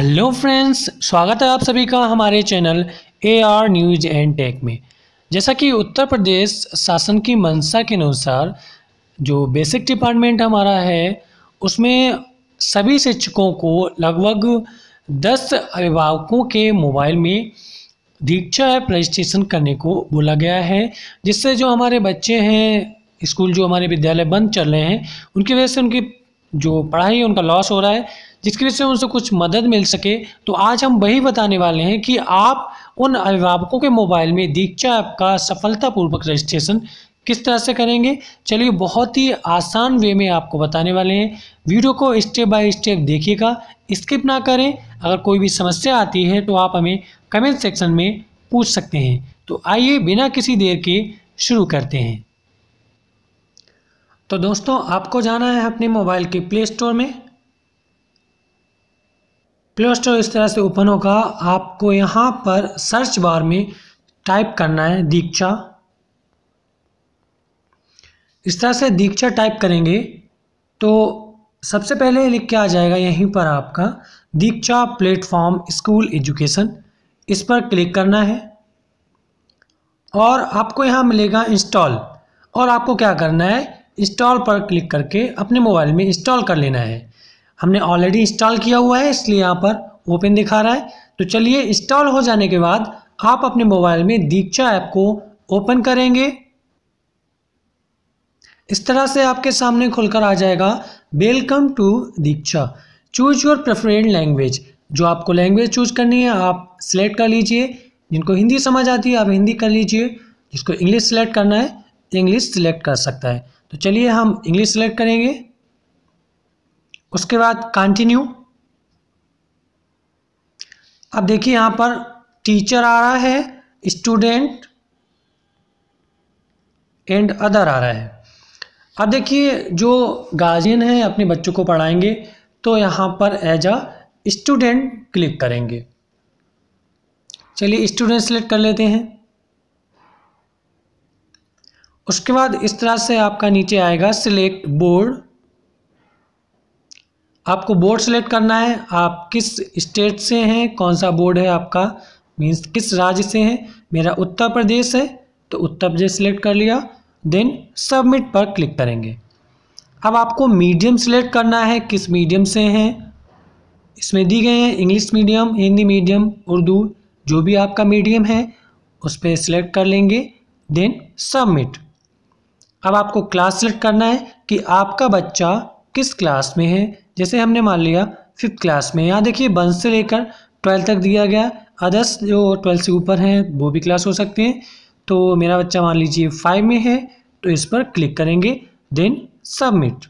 hello friends स्वागत है आप सभी का हमारे channel A R news and tech में जैसा कि उत्तर प्रदेश शासन की मंशा के अनुसार जो बेसिक डिपार्टमेंट हमारा है उसमें सभी शिक्षकों को लगभग दस अभिभावकों के मोबाइल में दीक्षा ऐप रजिस्ट्रेशन करने को बोला गया है जिससे जो हमारे बच्चे हैं स्कूल जो हमारे विद्यालय बंद चल रहे हैं उनकी वजह से उनकी जो पढ़ाई है उनका लॉस हो रहा है जिसकी वजह से उनसे कुछ मदद मिल सके तो आज हम वही बताने वाले हैं कि आप उन अभिभावकों के मोबाइल में दीक्षा ऐप का सफलतापूर्वक रजिस्ट्रेशन किस तरह से करेंगे चलिए बहुत ही आसान वे में आपको बताने वाले हैं वीडियो को स्टेप बाय स्टेप देखिएगा स्किप ना करें अगर कोई भी समस्या आती है तो आप हमें कमेंट सेक्शन में पूछ सकते हैं तो आइए बिना किसी देर के शुरू करते हैं तो दोस्तों आपको जाना है अपने मोबाइल की प्ले स्टोर में प्ले स्टोर इस तरह से ओपन होगा आपको यहाँ पर सर्च बार में टाइप करना है दीक्षा इस तरह से दीक्षा टाइप करेंगे तो सबसे पहले लिख के आ जाएगा यहीं पर आपका दीक्षा प्लेटफॉर्म स्कूल एजुकेशन इस पर क्लिक करना है और आपको यहाँ मिलेगा इंस्टॉल और आपको क्या करना है इंस्टॉल पर क्लिक करके अपने मोबाइल में इंस्टॉल कर लेना है हमने ऑलरेडी इंस्टॉल किया हुआ है इसलिए यहाँ पर ओपन दिखा रहा है तो चलिए इंस्टॉल हो जाने के बाद आप अपने मोबाइल में दीक्षा ऐप को ओपन करेंगे इस तरह से आपके सामने खुलकर आ जाएगा welcome to Diksha choose your preferred language जो आपको लैंग्वेज चूज करनी है आप सिलेक्ट कर लीजिए जिनको हिंदी समझ आती है आप हिंदी कर लीजिए जिसको इंग्लिश सेलेक्ट करना है इंग्लिश सिलेक्ट कर सकता है तो चलिए हम इंग्लिश सिलेक्ट करेंगे उसके बाद कंटिन्यू अब देखिए यहाँ पर टीचर आ रहा है स्टूडेंट एंड अदर आ रहा है अब देखिए जो गार्जियन है अपने बच्चों को पढ़ाएंगे तो यहाँ पर एज अ स्टूडेंट क्लिक करेंगे चलिए स्टूडेंट सेलेक्ट कर लेते हैं उसके बाद इस तरह से आपका नीचे आएगा सिलेक्ट बोर्ड आपको बोर्ड सेलेक्ट करना है आप किस स्टेट से हैं कौन सा बोर्ड है आपका मीन्स किस राज्य से हैं मेरा उत्तर प्रदेश है तो उत्तर प्रदेश सेलेक्ट कर लिया देन सबमिट पर क्लिक करेंगे अब आपको मीडियम सेलेक्ट करना है किस मीडियम से हैं इसमें दी गए हैं English medium Hindi medium Urdu जो भी आपका मीडियम है उस पर सिलेक्ट कर लेंगे देन सबमिट अब आपको क्लास सेलेक्ट करना है कि आपका बच्चा किस क्लास में है जैसे हमने मान लिया फिफ्थ क्लास में यहाँ देखिए वन से लेकर ट्वेल्थ तक दिया गया अदर्स जो ट्वेल्थ से ऊपर हैं वो भी क्लास हो सकते हैं तो मेरा बच्चा मान लीजिए फाइव में है तो इस पर क्लिक करेंगे देन सबमिट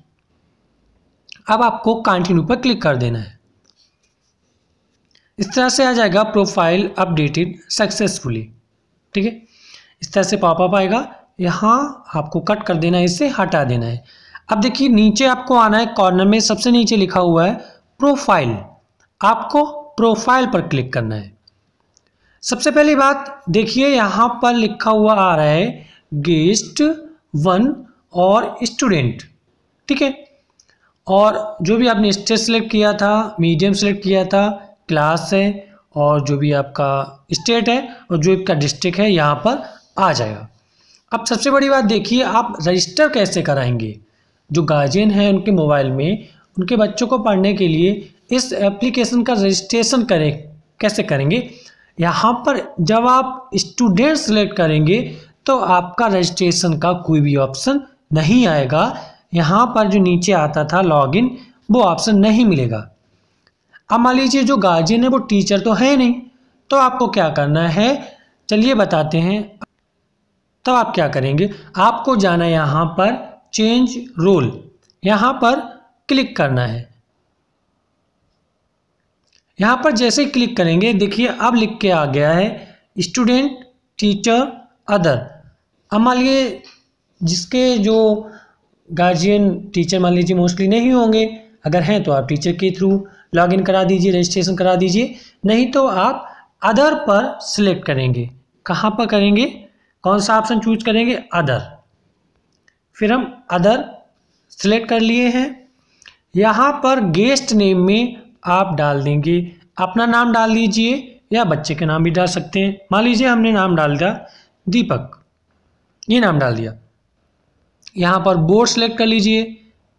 अब आपको कंटिन्यू पर क्लिक कर देना है इस तरह से आ जाएगा प्रोफाइल अपडेटेड सक्सेसफुली ठीक है इस तरह से पॉपअप आएगा यहाँ आपको कट कर देना है इसे हटा देना है अब देखिए नीचे आपको आना है कॉर्नर में सबसे नीचे लिखा हुआ है प्रोफाइल आपको प्रोफाइल पर क्लिक करना है सबसे पहली बात देखिए यहाँ पर लिखा हुआ आ रहा है गेस्ट वन और स्टूडेंट ठीक है और जो भी आपने स्टेज सेलेक्ट किया था मीडियम सेलेक्ट किया था क्लास है और जो भी आपका स्टेट है और जो आपका डिस्ट्रिक्ट है यहाँ पर आ जाएगा अब सबसे बड़ी बात देखिए आप रजिस्टर कैसे कराएंगे जो गार्जियन हैं उनके मोबाइल में उनके बच्चों को पढ़ने के लिए इस एप्लीकेशन का रजिस्ट्रेशन करें कैसे करेंगे यहाँ पर जब आप स्टूडेंट सेलेक्ट करेंगे तो आपका रजिस्ट्रेशन का कोई भी ऑप्शन नहीं आएगा यहाँ पर जो नीचे आता था लॉगिन वो ऑप्शन नहीं मिलेगा अब मान लीजिए जो गार्जियन है वो टीचर तो है नहीं तो आपको क्या करना है चलिए बताते हैं तब आप क्या करेंगे आपको जाना यहाँ पर चेंज रोल यहाँ पर क्लिक करना है यहाँ पर जैसे क्लिक करेंगे देखिए अब लिख के आ गया है स्टूडेंट टीचर अदर अब मान लीजिए जिसके जो गार्जियन टीचर मान लीजिए मोस्टली नहीं होंगे अगर हैं तो आप टीचर के थ्रू लॉगिन करा दीजिए रजिस्ट्रेशन करा दीजिए नहीं तो आप अदर पर सिलेक्ट करेंगे कहाँ पर करेंगे कौन सा ऑप्शन चूज करेंगे अदर फिर हम अदर सिलेक्ट कर लिए हैं यहाँ पर गेस्ट नेम में आप डाल देंगे अपना नाम डाल दीजिए या बच्चे के नाम भी डाल सकते हैं मान लीजिए हमने नाम डाल दिया दीपक ये नाम डाल दिया यहाँ पर बोर्ड सेलेक्ट कर लीजिए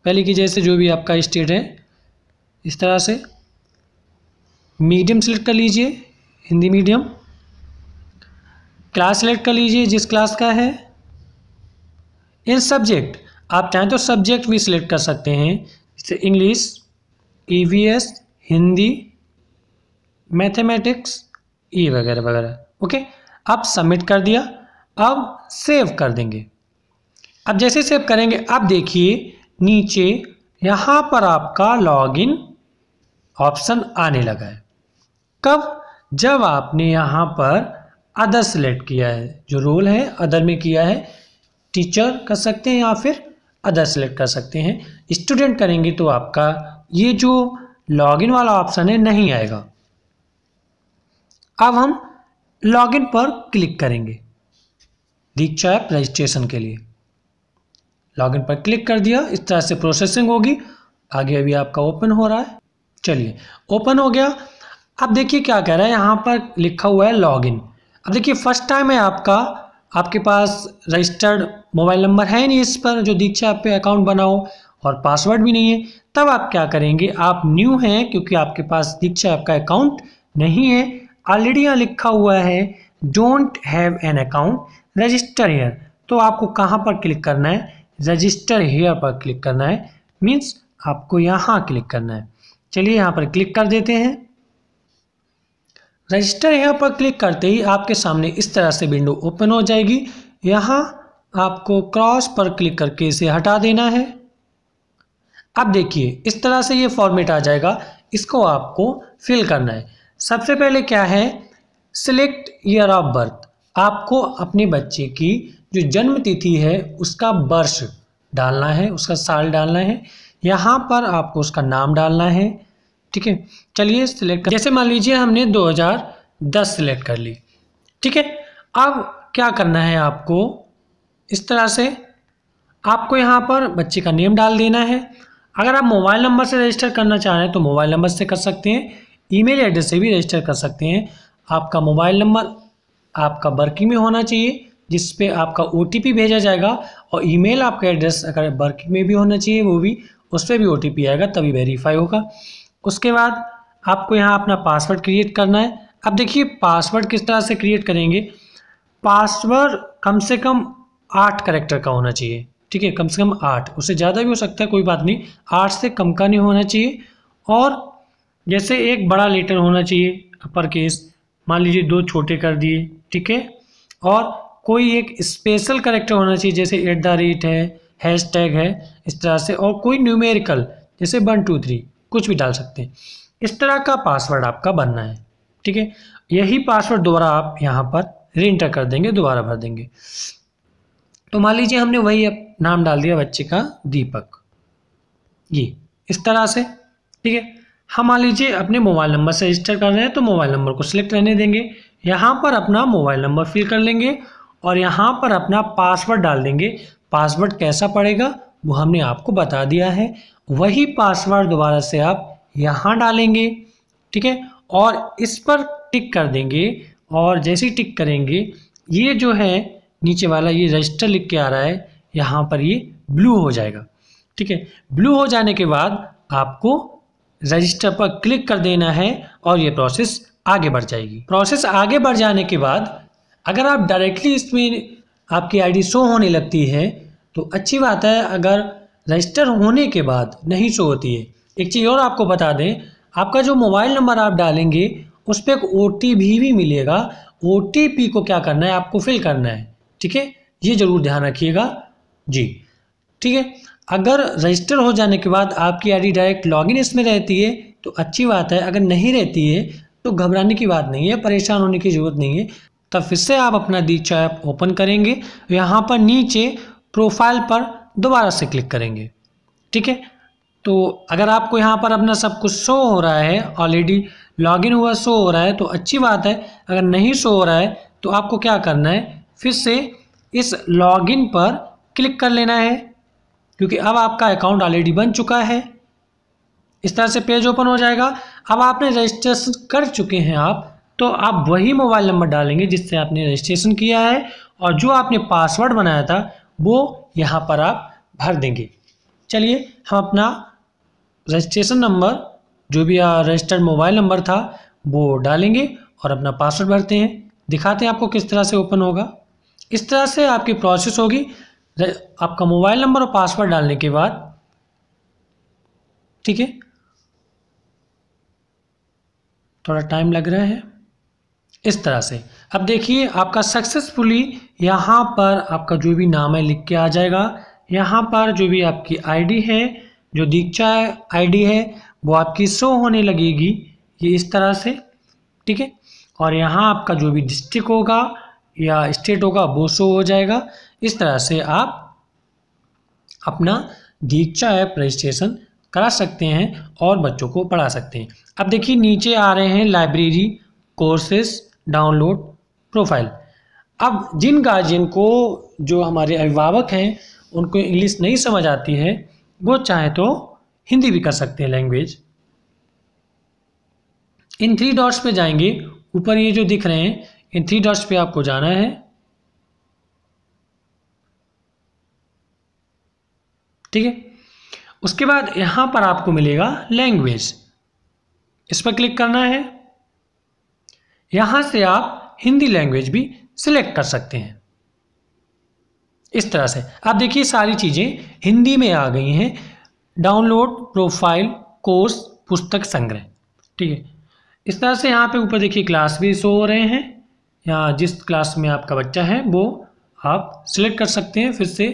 पहले की जैसे जो भी आपका स्टेट है इस तरह से मीडियम सेलेक्ट कर लीजिए हिंदी मीडियम क्लास सेलेक्ट कर लीजिए जिस क्लास का है इन सब्जेक्ट आप चाहें तो सब्जेक्ट भी सिलेक्ट कर सकते हैं जैसे English E e Hindi mathematics E e वगैरह वगैरह ओके आप सबमिट कर दिया अब सेव कर देंगे अब जैसे सेव करेंगे अब देखिए नीचे यहाँ पर आपका लॉगिन ऑप्शन आने लगा है कब जब आपने यहाँ पर अदर सेलेक्ट किया है जो रोल है अदर में किया है टीचर कर सकते हैं या फिर अदर सेलेक्ट कर सकते हैं स्टूडेंट करेंगे तो आपका ये जो लॉगिन वाला ऑप्शन है नहीं आएगा अब हम लॉगिन पर क्लिक करेंगे दीक्षा ऐप रजिस्ट्रेशन के लिए लॉगिन पर क्लिक कर दिया इस तरह से प्रोसेसिंग होगी आगे अभी आपका ओपन हो रहा है चलिए ओपन हो गया अब देखिए क्या कह रहा है यहाँ पर लिखा हुआ है लॉगिन अब देखिए फर्स्ट टाइम है आपका आपके पास रजिस्टर्ड मोबाइल नंबर है नहीं इस पर जो दीक्षा आप पे अकाउंट बनाओ और पासवर्ड भी नहीं है तब आप क्या करेंगे आप न्यू हैं क्योंकि आपके पास दीक्षा आपका अकाउंट नहीं है ऑलरेडी यहाँ लिखा हुआ है don't have an account register here तो आपको कहाँ पर क्लिक करना है रजिस्टर हेयर पर क्लिक करना है मीन्स आपको यहाँ क्लिक करना है चलिए यहाँ पर क्लिक कर देते हैं रजिस्टर यहाँ पर क्लिक करते ही आपके सामने इस तरह से विंडो ओपन हो जाएगी यहाँ आपको क्रॉस पर क्लिक करके इसे हटा देना है अब देखिए इस तरह से ये फॉर्मेट आ जाएगा इसको आपको फिल करना है सबसे पहले क्या है सिलेक्ट ईयर ऑफ बर्थ आपको अपने बच्चे की जो जन्म तिथि है उसका वर्ष डालना है उसका साल डालना है यहाँ पर आपको उसका नाम डालना है ठीक है चलिए सिलेक्ट कर जैसे मान लीजिए हमने 2010 सिलेक्ट कर ली ठीक है अब क्या करना है आपको इस तरह से आपको यहाँ पर बच्चे का नेम डाल देना है अगर आप मोबाइल नंबर से रजिस्टर करना चाह रहे हैं तो मोबाइल नंबर से कर सकते हैं ईमेल एड्रेस से भी रजिस्टर कर सकते हैं आपका मोबाइल नंबर आपका वर्किंग में होना चाहिए जिस पे आपका ओ भेजा जाएगा और ईमेल आपका एड्रेस अगर वर्किंग में भी होना चाहिए वो भी उस पर भी ओ आएगा तभी वेरीफाई होगा उसके बाद आपको यहाँ अपना पासवर्ड क्रिएट करना है अब देखिए पासवर्ड किस तरह से क्रिएट करेंगे पासवर्ड कम से कम आठ करेक्टर का होना चाहिए ठीक है कम से कम आठ उससे ज़्यादा भी हो सकता है कोई बात नहीं आठ से कम का नहीं होना चाहिए और जैसे एक बड़ा लेटर होना चाहिए अपर केस मान लीजिए दो छोटे कर दिए ठीक है और कोई एक स्पेशल करेक्टर होना चाहिए जैसे एट द रेट है हैश टैग है इस तरह से और कोई न्यूमेरिकल जैसे वन टू थ्री कुछ भी डाल सकते हैं इस तरह का पासवर्ड आपका बनना है ठीक है यही पासवर्ड दोबारा आप यहाँ पर री कर देंगे दोबारा भर देंगे तो मान लीजिए हमने वही नाम डाल दिया बच्चे का दीपक जी इस तरह से ठीक है हम मान लीजिए अपने मोबाइल नंबर से रजिस्टर कर रहे हैं तो मोबाइल नंबर को सिलेक्ट रहने देंगे यहाँ पर अपना मोबाइल नंबर फिल कर लेंगे और यहाँ पर अपना पासवर्ड डाल देंगे पासवर्ड कैसा पड़ेगा वो हमने आपको बता दिया है वही पासवर्ड दोबारा से आप यहाँ डालेंगे ठीक है और इस पर टिक कर देंगे और जैसे ही टिक करेंगे ये जो है नीचे वाला ये रजिस्टर लिख के आ रहा है यहाँ पर ये ब्लू हो जाएगा ठीक है ब्लू हो जाने के बाद आपको रजिस्टर पर क्लिक कर देना है और ये प्रोसेस आगे बढ़ जाएगी प्रोसेस आगे बढ़ जाने के बाद अगर आप डायरेक्टली इसमें आपकी आईडी शो होने लगती है तो अच्छी बात है अगर रजिस्टर होने के बाद नहीं शो होती है एक चीज़ और आपको बता दें आपका जो मोबाइल नंबर आप डालेंगे उस पर एक ओ भी मिलेगा ओ को क्या करना है आपको फिल करना है ठीक है ये ज़रूर ध्यान रखिएगा जी ठीक है अगर रजिस्टर हो जाने के बाद आपकी आईडी डायरेक्ट लॉगिन इसमें रहती है तो अच्छी बात है अगर नहीं रहती है तो घबराने की बात नहीं है परेशान होने की ज़रूरत नहीं है तब फिर से आप अपना दीक्षा ऐप ओपन करेंगे यहाँ पर नीचे प्रोफाइल पर दोबारा से क्लिक करेंगे ठीक है तो अगर आपको यहाँ पर अपना सब कुछ शो हो रहा है ऑलरेडी लॉगिन हुआ शो हो रहा है तो अच्छी बात है अगर नहीं शो हो रहा है तो आपको क्या करना है फिर से इस लॉगिन पर क्लिक कर लेना है क्योंकि अब आपका अकाउंट ऑलरेडी बन चुका है इस तरह से पेज ओपन हो जाएगा अब आपने रजिस्ट्रेशन कर चुके हैं आप तो आप वही मोबाइल नंबर डालेंगे जिससे आपने रजिस्ट्रेशन किया है और जो आपने पासवर्ड बनाया था वो यहाँ पर आप भर देंगे चलिए हम अपना रजिस्ट्रेशन नंबर जो भी रजिस्टर्ड मोबाइल नंबर था वो डालेंगे और अपना पासवर्ड भरते हैं दिखाते हैं आपको किस तरह से ओपन होगा इस तरह से आपकी प्रोसेस होगी आपका मोबाइल नंबर और पासवर्ड डालने के बाद ठीक है थोड़ा टाइम लग रहा है इस तरह से अब देखिए आपका सक्सेसफुली यहाँ पर आपका जो भी नाम है लिख के आ जाएगा यहाँ पर जो भी आपकी आईडी है जो दीक्षा आईडी है वो आपकी शो होने लगेगी ये इस तरह से ठीक है और यहाँ आपका जो भी डिस्ट्रिक्ट होगा या स्टेट होगा वो शो हो जाएगा इस तरह से आप अपना दीक्षा ऐप रजिस्ट्रेशन करा सकते हैं और बच्चों को पढ़ा सकते हैं अब देखिए नीचे आ रहे हैं लाइब्रेरी कोर्सेस डाउनलोड प्रोफाइल अब जिन गार्जियन को जो हमारे अभिभावक हैं उनको इंग्लिश नहीं समझ आती है वो चाहे तो हिंदी भी कर सकते हैं लैंग्वेज इन थ्री डॉट्स पे जाएंगे ऊपर ये जो दिख रहे हैं इन थ्री डॉट्स पे आपको जाना है ठीक है उसके बाद यहां पर आपको मिलेगा लैंग्वेज इस पर क्लिक करना है यहां से आप हिंदी लैंग्वेज भी सिलेक्ट कर सकते हैं इस तरह से आप देखिए सारी चीज़ें हिंदी में आ गई हैं डाउनलोड प्रोफाइल कोर्स पुस्तक संग्रह ठीक है इस तरह से यहाँ पे ऊपर देखिए क्लास भी शो हो रहे हैं यहाँ जिस क्लास में आपका बच्चा है वो आप सिलेक्ट कर सकते हैं फिर से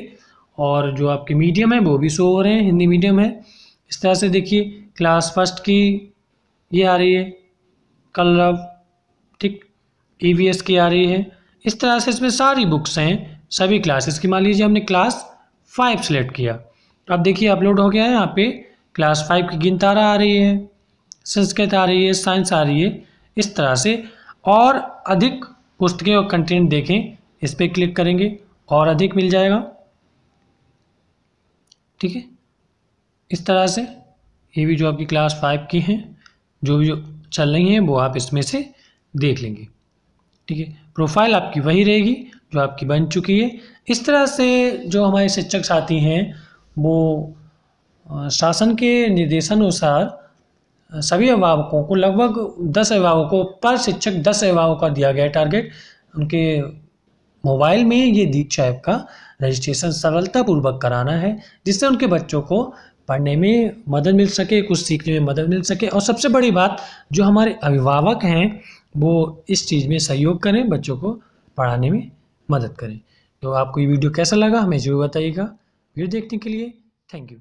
और जो आपके मीडियम है वो भी शो हो रहे हैं हिंदी मीडियम है इस तरह से देखिए क्लास फर्स्ट की ये आ रही है कलरव ठीक ई e की आ रही है इस तरह से इसमें सारी बुक्स हैं सभी क्लासेस की मान लीजिए हमने क्लास फाइव सेलेक्ट किया अब तो देखिए अपलोड हो गया है यहाँ पे क्लास फाइव की गिनतारा आ रही है संस्कृत आ रही है साइंस आ रही है इस तरह से और अधिक पुस्तकें और कंटेंट देखें इस पर क्लिक करेंगे और अधिक मिल जाएगा ठीक है इस तरह से ये भी जो आपकी क्लास फाइव की हैं जो भी जो चल रही हैं वो आप इसमें से देख लेंगे ठीक है प्रोफाइल आपकी वही रहेगी जो आपकी बन चुकी है इस तरह से जो हमारे शिक्षक साथी हैं वो शासन के निर्देशानुसार सभी अभिभावकों को लगभग दस अभिभावकों पर शिक्षक दस अभिभावक का दिया गया टारगेट उनके मोबाइल में ये दीक्षा ऐप का रजिस्ट्रेशन सरलतापूर्वक कराना है जिससे उनके बच्चों को पढ़ने में मदद मिल सके कुछ सीखने में मदद मिल सके और सबसे बड़ी बात जो हमारे अभिभावक हैं वो इस चीज़ में सहयोग करें बच्चों को पढ़ाने में मदद करें तो आपको ये वीडियो कैसा लगा हमें ज़रूर बताइएगा वीडियो देखने के लिए थैंक यू